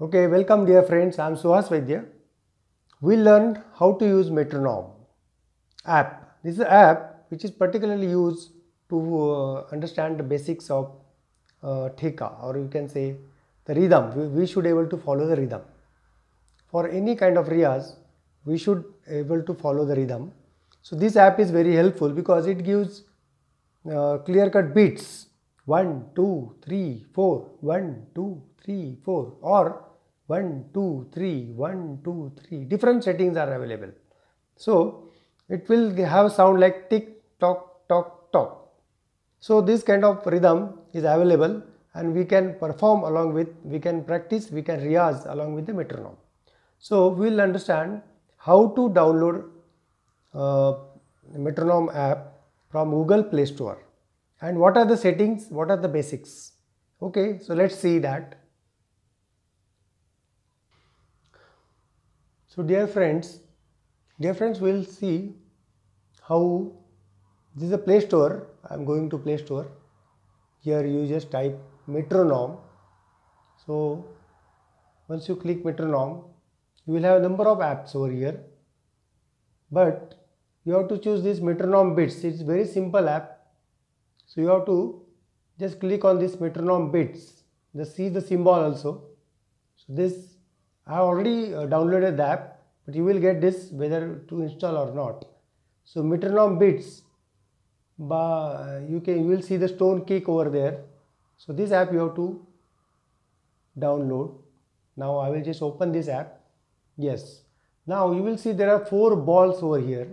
Okay, welcome dear friends. I am Suhas Vaidya. We learned how to use metronome app. This is an app which is particularly used to uh, understand the basics of uh, theka or you can say the rhythm. We, we should able to follow the rhythm. For any kind of riyas, we should able to follow the rhythm. So this app is very helpful because it gives uh, clear cut beats 1, 2, 3, 4, 1, 2, 3, 4 or 1, 2, 3, 1, 2, 3 different settings are available. So it will have sound like tick, tock, tock, tock. So this kind of rhythm is available and we can perform along with, we can practice, we can riyaz along with the metronome. So we will understand how to download uh, metronome app from Google Play Store and what are the settings what are the basics okay so let's see that so dear friends dear friends we'll see how this is a play store i'm going to play store here you just type metronome so once you click metronome you will have a number of apps over here but you have to choose this metronome bits it's very simple app so you have to just click on this metronome bits. Just see the symbol also. So this I have already uh, downloaded the app but you will get this whether to install or not. So metronome bits uh, you can you will see the stone kick over there. So this app you have to download. Now I will just open this app. Yes. Now you will see there are four balls over here.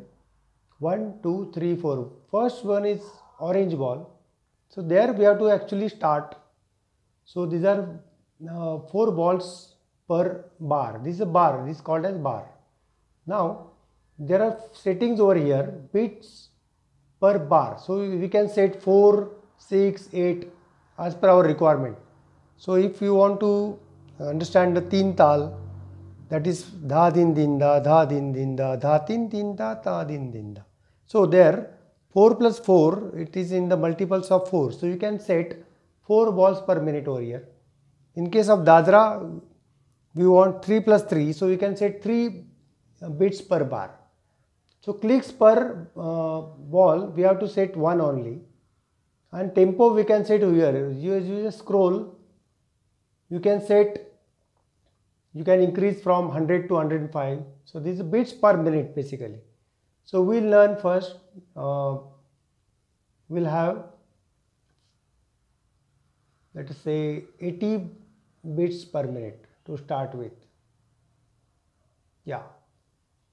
One, two, three, four. First one is orange ball. So there we have to actually start. So these are uh, four balls per bar. This is a bar. This is called as bar. Now there are settings over here bits per bar. So we can set 4, 6, 8 as per our requirement. So if you want to understand the tin tal that is dha din din da dha din din da dha tin tin da ta din din da. So there 4 plus 4, it is in the multiples of 4. So you can set 4 balls per minute over here. In case of Dadra, we want 3 plus 3. So we can set 3 bits per bar. So clicks per uh, ball, we have to set 1 only. And tempo we can set here. You, you just scroll, you can set, you can increase from 100 to 105. So these bits per minute basically. So we'll learn first, uh, we'll have let us say 80 bits per minute to start with. Yeah.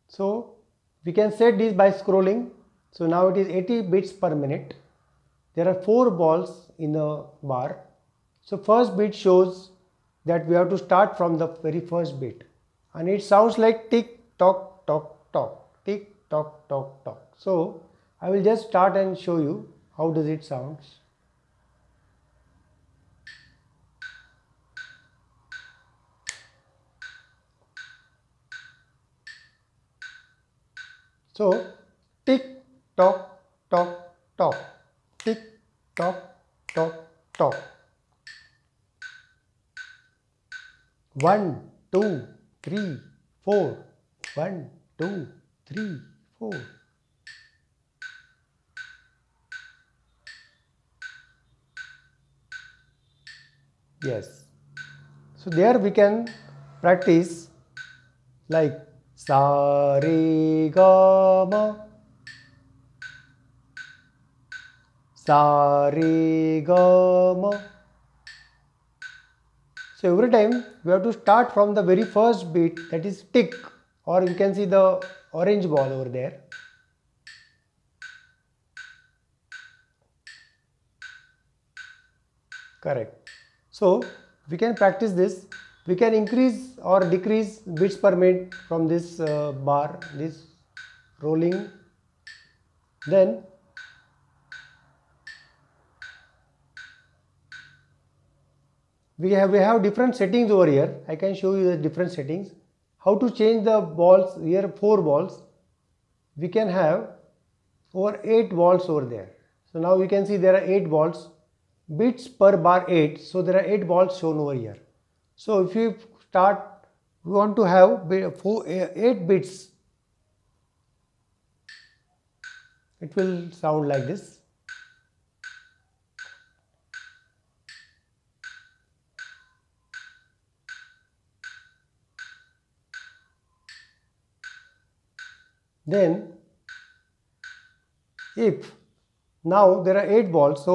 So we can set this by scrolling. So now it is 80 bits per minute. There are four balls in the bar. So first bit shows that we have to start from the very first bit and it sounds like tick tock tock tock tick talk talk talk. So I will just start and show you how does it sounds. So tick tock tock tock tick tock tock tock one two three four one two three four. Yes. So there we can practice like sa re ga ma sa re ga ma so every time we have to start from the very first beat that is tick or you can see the orange ball over there. Correct. So we can practice this. We can increase or decrease bits per minute from this uh, bar, this rolling. Then we have we have different settings over here i can show you the different settings how to change the balls here four balls we can have over eight balls over there so now you can see there are eight balls bits per bar 8 so there are 8 balls shown over here so if you start we want to have four, 8 bits it will sound like this Then if now there are 8 balls, so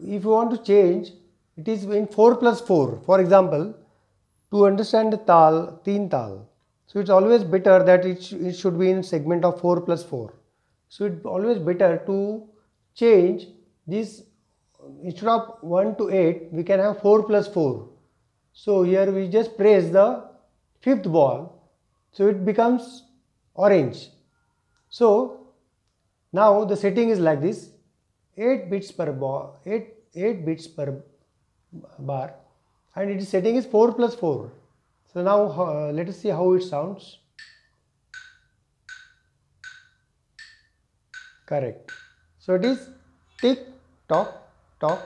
if you want to change, it is in 4 plus 4. For example, to understand the tal, 3 tal. So it's always better that it, sh it should be in segment of 4 plus 4. So it's always better to change this instead of 1 to 8 we can have 4 plus 4. So here we just press the fifth ball. So it becomes orange. So now the setting is like this 8 bits per bar 8, 8 bits per bar and its setting is 4 plus 4. So now uh, let us see how it sounds. Correct. So it is tick tock tock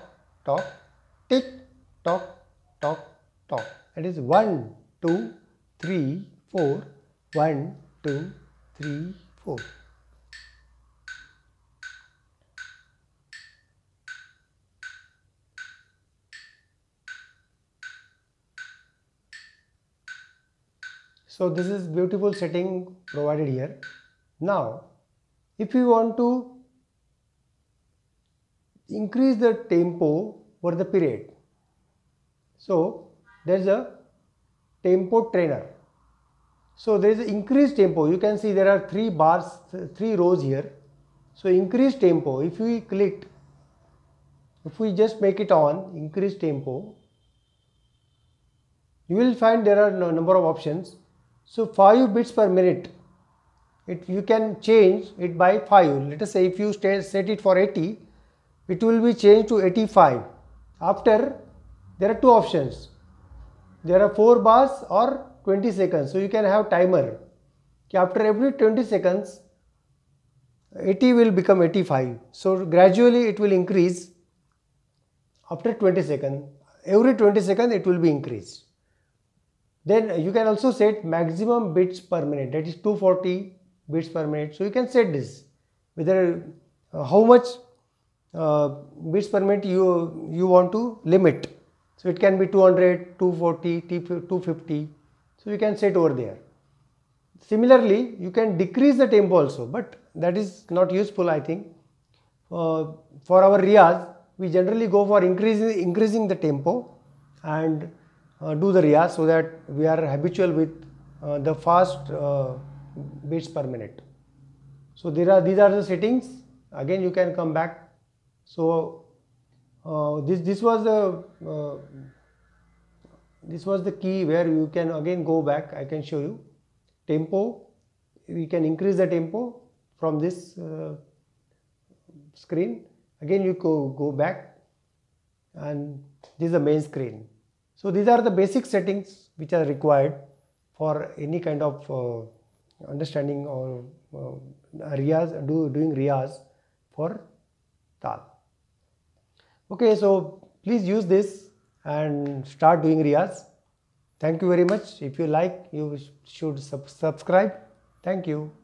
tock tick tock tock tock. It is 1 2 3 4 1 2 3, 4. So this is beautiful setting provided here. Now if you want to increase the tempo for the period. So there is a tempo trainer so there is increased tempo. You can see there are three bars, three rows here. So increased tempo, if we click, if we just make it on, increased tempo, you will find there are a number of options. So 5 bits per minute, it you can change it by 5. Let us say if you set it for 80, it will be changed to 85. After, there are two options. There are 4 bars or 20 seconds. So you can have timer. After every 20 seconds, 80 will become 85. So gradually it will increase after 20 seconds. Every 20 seconds it will be increased. Then you can also set maximum bits per minute that is 240 bits per minute. So you can set this whether uh, how much uh, bits per minute you, you want to limit. So it can be 200, 240, 250 so you can set over there. Similarly, you can decrease the tempo also, but that is not useful I think. Uh, for our riyaz, we generally go for increasing, increasing the tempo and uh, do the riyaz so that we are habitual with uh, the fast uh, beats per minute. So there are these are the settings. Again, you can come back. So uh, this this was the uh, this was the key where you can again go back I can show you tempo we can increase the tempo from this uh, screen again you go, go back and this is the main screen so these are the basic settings which are required for any kind of uh, understanding or uh, riyaz do, doing riyaz for tal okay so please use this and start doing riyas. Thank you very much. If you like, you should sub subscribe. Thank you.